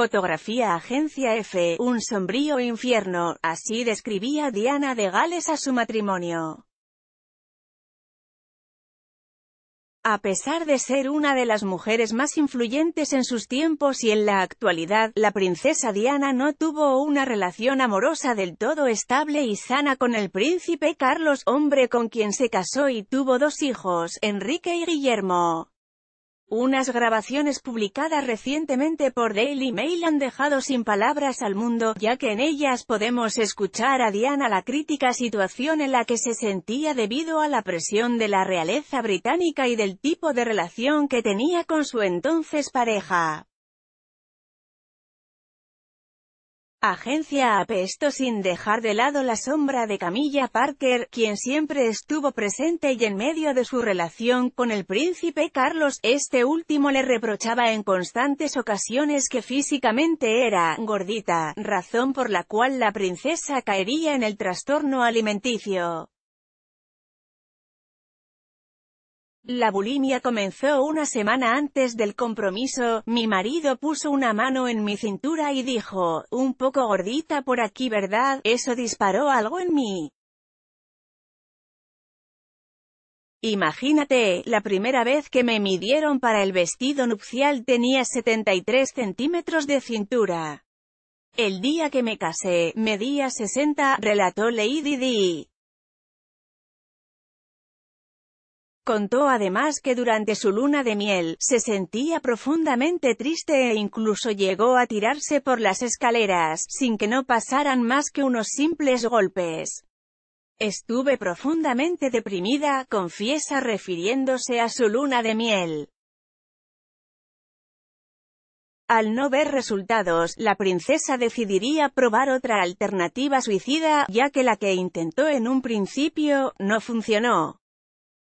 Fotografía Agencia F. Un sombrío infierno, así describía Diana de Gales a su matrimonio. A pesar de ser una de las mujeres más influyentes en sus tiempos y en la actualidad, la princesa Diana no tuvo una relación amorosa del todo estable y sana con el príncipe Carlos, hombre con quien se casó y tuvo dos hijos, Enrique y Guillermo. Unas grabaciones publicadas recientemente por Daily Mail han dejado sin palabras al mundo, ya que en ellas podemos escuchar a Diana la crítica situación en la que se sentía debido a la presión de la realeza británica y del tipo de relación que tenía con su entonces pareja. agencia apestó sin dejar de lado la sombra de Camilla Parker, quien siempre estuvo presente y en medio de su relación con el príncipe Carlos, este último le reprochaba en constantes ocasiones que físicamente era gordita, razón por la cual la princesa caería en el trastorno alimenticio. La bulimia comenzó una semana antes del compromiso, mi marido puso una mano en mi cintura y dijo, un poco gordita por aquí ¿verdad? Eso disparó algo en mí. Imagínate, la primera vez que me midieron para el vestido nupcial tenía 73 centímetros de cintura. El día que me casé, medía 60, relató Lady Di. Contó además que durante su luna de miel, se sentía profundamente triste e incluso llegó a tirarse por las escaleras, sin que no pasaran más que unos simples golpes. Estuve profundamente deprimida, confiesa refiriéndose a su luna de miel. Al no ver resultados, la princesa decidiría probar otra alternativa suicida, ya que la que intentó en un principio, no funcionó.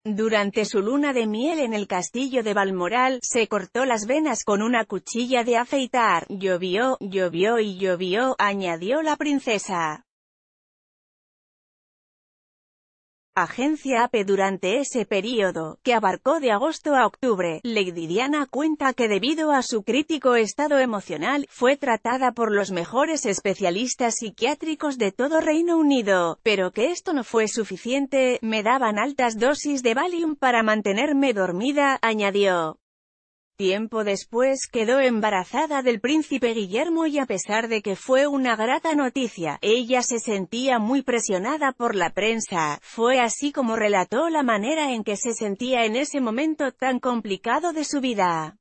Durante su luna de miel en el castillo de Balmoral, se cortó las venas con una cuchilla de afeitar. Llovió, llovió y llovió, añadió la princesa. agencia AP e durante ese periodo, que abarcó de agosto a octubre. Lady Diana cuenta que debido a su crítico estado emocional, fue tratada por los mejores especialistas psiquiátricos de todo Reino Unido, pero que esto no fue suficiente, me daban altas dosis de Valium para mantenerme dormida, añadió. Tiempo después quedó embarazada del príncipe Guillermo y a pesar de que fue una grata noticia, ella se sentía muy presionada por la prensa, fue así como relató la manera en que se sentía en ese momento tan complicado de su vida.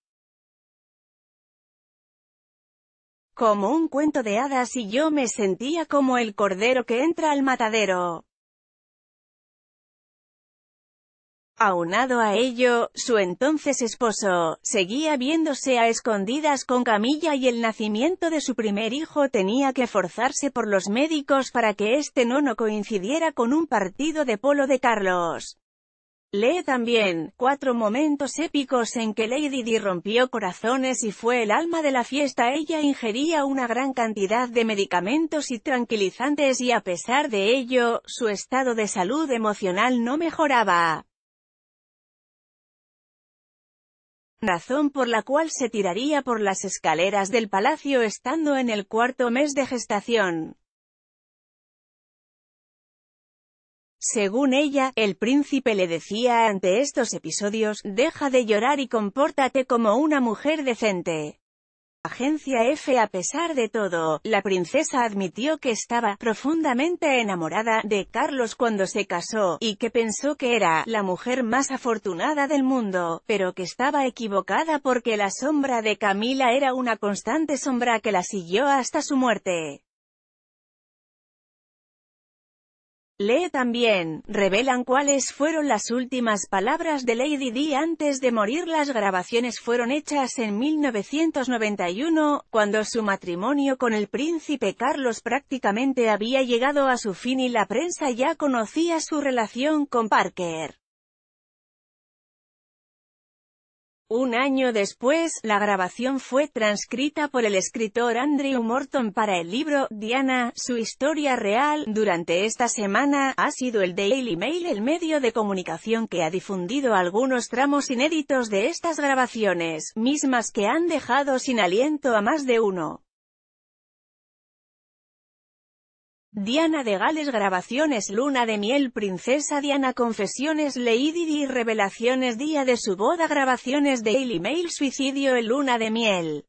Como un cuento de hadas y yo me sentía como el cordero que entra al matadero. Aunado a ello, su entonces esposo, seguía viéndose a escondidas con Camilla y el nacimiento de su primer hijo tenía que forzarse por los médicos para que este no no coincidiera con un partido de polo de Carlos. Lee también, cuatro momentos épicos en que Lady Di rompió corazones y fue el alma de la fiesta. Ella ingería una gran cantidad de medicamentos y tranquilizantes y a pesar de ello, su estado de salud emocional no mejoraba. razón por la cual se tiraría por las escaleras del palacio estando en el cuarto mes de gestación. Según ella, el príncipe le decía ante estos episodios, deja de llorar y compórtate como una mujer decente agencia F. A pesar de todo, la princesa admitió que estaba profundamente enamorada de Carlos cuando se casó, y que pensó que era la mujer más afortunada del mundo, pero que estaba equivocada porque la sombra de Camila era una constante sombra que la siguió hasta su muerte. Lee también, revelan cuáles fueron las últimas palabras de Lady D antes de morir. Las grabaciones fueron hechas en 1991, cuando su matrimonio con el príncipe Carlos prácticamente había llegado a su fin y la prensa ya conocía su relación con Parker. Un año después, la grabación fue transcrita por el escritor Andrew Morton para el libro, Diana, su historia real. Durante esta semana, ha sido el Daily Mail el medio de comunicación que ha difundido algunos tramos inéditos de estas grabaciones, mismas que han dejado sin aliento a más de uno. Diana de Gales Grabaciones Luna de Miel Princesa Diana Confesiones Lady Di Revelaciones Día de su boda Grabaciones Daily Mail Suicidio El Luna de Miel